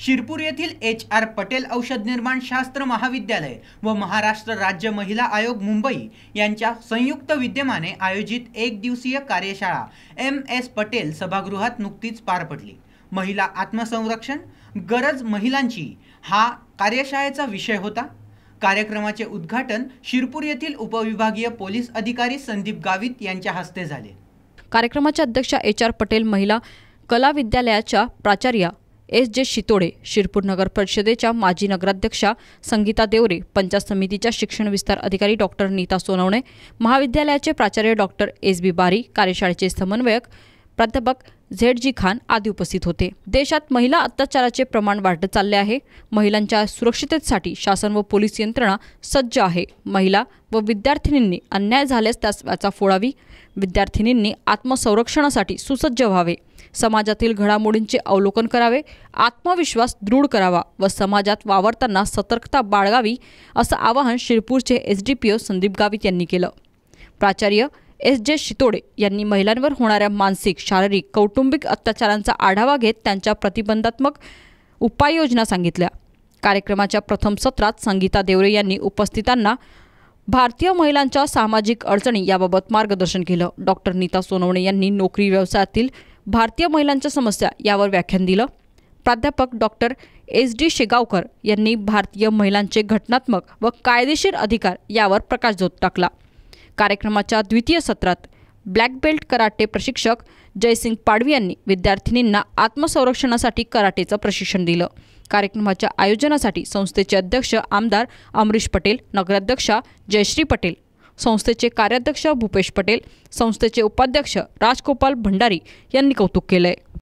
शिरपूर येथील H R Patel औषध निर्माण शास्त्र महाविद्यालय व महाराष्ट्र राज्य महिला आयोग मुंबई यांच्या संयुक्त विद्यमाने आयोजित एक दिवसीय कार्यशाळा एम एस पटेल सभागृहात नुकतीच पार पडली महिला आत्मसंरक्षण गरज महिलांची हा कार्यशाळेचा विषय होता कार्यक्रमाचे उद्घाटन शिरपूर येथील उपविभागीय पोलीस अधिकारी संदीप गावित यांच्या हस्ते झाले कार्यक्रमाच्या अध्यक्षा एच आर पटेल महिला कला विद्यालयाच्या प्राचार्या एस जे शितोडे शिरपूर नगर परिषदेच्या माजी नगराध्यक्षा संगीता देवरे पंचायत समितीच्या शिक्षण विस्तार अधिकारी डॉक्टर नीता सोनवणे महाविद्यालयाचे प्राचार्य डॉक्टर एस बी बारी कार्यशाळेचे समन्वयक प्राध्यापक झेड जी खान आदी उपस्थित होते देशात महिला अत्याचाराचे प्रमाण वाढत चालले आहे महिलांच्या सुरक्षिततेसाठी शासन व पोलीस यंत्रणा सज्ज आहे महिला व विद्यार्थिनींनी अन्याय झाल्यास त्यास वाचा फोडावी विद्यार्थिनींनी आत्मसंरक्षणासाठी सुसज्ज व्हावे समाजातील घडामोडींचे अवलोकन करावे आत्मविश्वास दृढ करावा व समाजात वावरताना सतर्कता बाळगावी असं आवाहन शिरपूरचे S D P O Sandeep Gavit यांनी केलं प्राचार्य एस जे शितोडे यांनी महिलांवर होणाऱ्या मानसिक शारीरिक कौटुंबिक अत्याचारांचा आढावा घेत त्यांच्या प्रतिबंधात्मक उपाययोजना सांगितल्या कार्यक्रमाच्या प्रथम सत्रात संगीता देवरे यांनी उपस्थितांना भारतीय महिलांच्या सामाजिक अडचणी याबाबत मार्गदर्शन केलं डॉक्टर नीता सोनवणे यांनी नोकरी व्यवसायातील भारतीय महिलांच्या समस्या यावर व्याख्यान दिलं प्राध्यापक डॉक्टर एस डी शेगावकर यांनी भारतीय महिलांचे घटनात्मक व कायदेशीर अधिकार यावर प्रकाश जोत टाकला कार्यक्रमाच्या द्वितीय सत्रात ब्लॅक बेल्ट कराटे प्रशिक्षक जयसिंग पाडवी यांनी विद्यार्थिनींना आत्मसंरक्षणासाठी कराटेचं प्रशिक्षण दिलं कार्यक्रमाच्या आयोजनासाठी संस्थेचे अध्यक्ष आमदार अमरीश पटेल नगराध्यक्षा जयश्री पटेल संस्थेचे कार्याध्यक्ष भूपेश पटेल संस्थेचे उपाध्यक्ष राजगोपाल भंडारी यांनी कौतुक केलंय